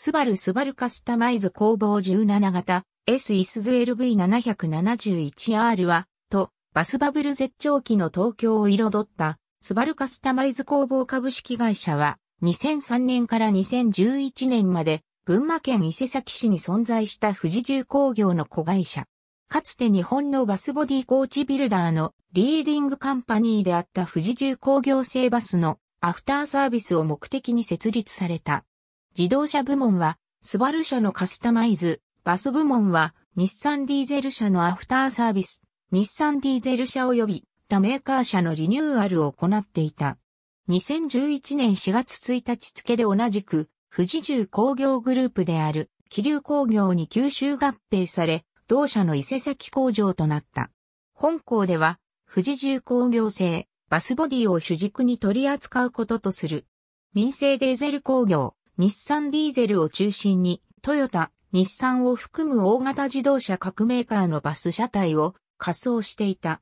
スバルスバルカスタマイズ工房17型 S イスズ LV771R は、と、バスバブル絶頂期の東京を彩ったスバルカスタマイズ工房株式会社は、2003年から2011年まで、群馬県伊勢崎市に存在した富士重工業の子会社。かつて日本のバスボディコーチビルダーのリーディングカンパニーであった富士重工業製バスのアフターサービスを目的に設立された自動車部門は、スバル社のカスタマイズ、バス部門は、日産ディーゼル社のアフターサービス、日産ディーゼル社及び、他メーカー社のリニューアルを行っていた。2011年4月1日付で同じく、富士重工業グループである、気流工業に吸収合併され、同社の伊勢崎工場となった。本校では、富士重工業製、バスボディを主軸に取り扱うこととする。民生デーゼル工業、日産ディーゼルを中心に、トヨタ、日産を含む大型自動車各メーカーのバス車体を仮装していた。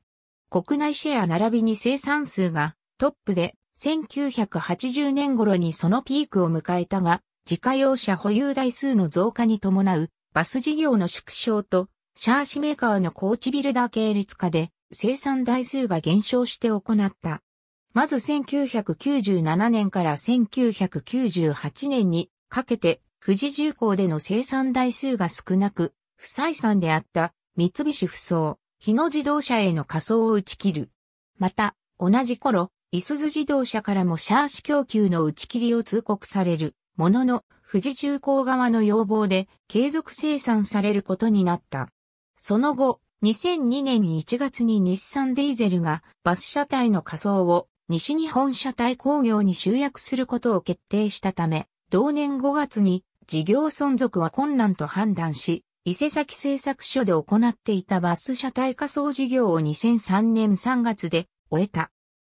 国内シェア並びに生産数がトップで1980年頃にそのピークを迎えたが、自家用車保有台数の増加に伴うバス事業の縮小と、シャーシメーカーのコーチビルダー系列化で生産台数が減少して行ったまず1997年から1998年にかけて富士重工での生産台数が少なく、不採算であった三菱不走、日野自動車への仮想を打ち切る。また、同じ頃、いすず自動車からもシャーシ供給の打ち切りを通告されるものの、富士重工側の要望で継続生産されることになった。その後、2002年1月に日産ディーゼルがバス車体の仮想を西日本車体工業に集約することを決定したため、同年5月に事業存続は困難と判断し、伊勢崎製作所で行っていたバス車体仮想事業を2003年3月で終えた。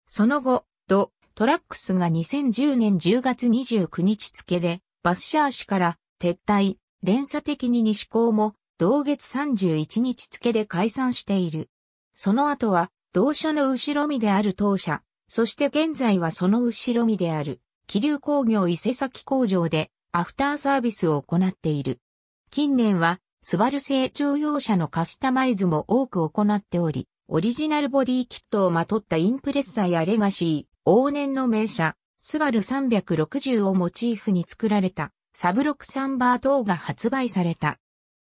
その後、ド、トラックスが2010年10月29日付で、バスシャー氏から撤退、連鎖的に西高も同月31日付で解散している。その後は、同社の後ろ身である当社、そして現在はその後ろ身である、気流工業伊勢崎工場でアフターサービスを行っている。近年は、スバル製乗用車のカスタマイズも多く行っており、オリジナルボディキットをまとったインプレッサやレガシー、往年の名車、スバル360をモチーフに作られた、サブロクサンバー等が発売された。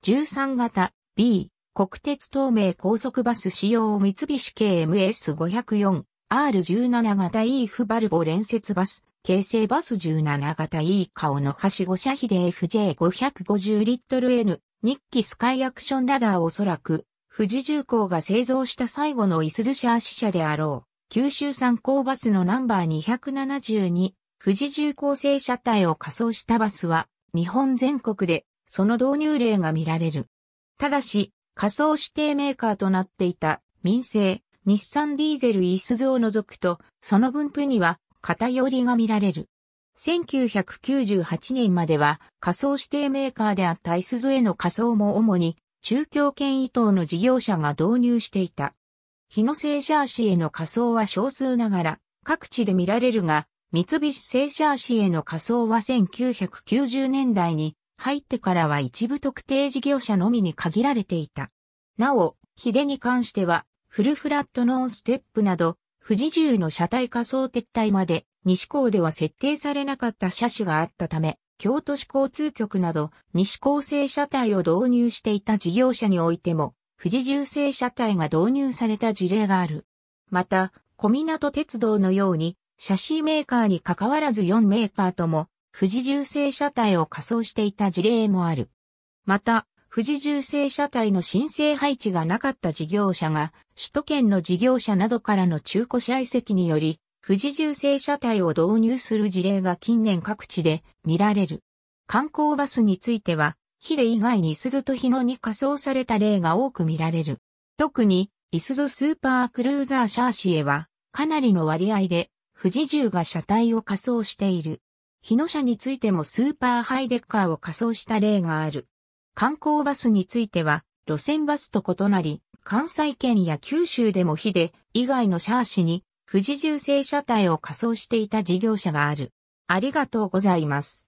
13型 B 国鉄東名高速バス使用三菱 KMS504 R17 型 E f バルボ連接バス、京成バス17型 E 顔のはしご車比で FJ550 リットル N、日記スカイアクションラダーおそらく、富士重工が製造した最後のイスズシャー支社であろう。九州産考バスのナンバー272、富士重工製車体を仮装したバスは、日本全国で、その導入例が見られる。ただし、仮想指定メーカーとなっていた民生、日産ディーゼルイスズを除くと、その分布には偏りが見られる。1998年までは仮想指定メーカーであったイスズへの仮想も主に中京圏伊藤の事業者が導入していた。日野製シャーシへの仮想は少数ながら各地で見られるが、三菱製シャーシへの仮想は1990年代に入ってからは一部特定事業者のみに限られていた。なお、ヒデに関してはフルフラットノンステップなど、富士重の車体仮想撤退まで、西高では設定されなかった車種があったため、京都市交通局など、西高製車体を導入していた事業者においても、富士重製車体が導入された事例がある。また、小港鉄道のように、車ーメーカーに関わらず4メーカーとも、富士重製車体を仮想していた事例もある。また、富士重製車体の申請配置がなかった事業者が、首都圏の事業者などからの中古車移籍により、富士重製車体を導入する事例が近年各地で見られる。観光バスについては、ヒデ以外に鈴と日野に仮装された例が多く見られる。特に、イスズスーパークルーザーシャーシエは、かなりの割合で、富士重が車体を仮装している。日野車についてもスーパーハイデッカーを仮装した例がある。観光バスについては、路線バスと異なり、関西圏や九州でも火で、以外のシャーシに、富士重製車体を仮装していた事業者がある。ありがとうございます。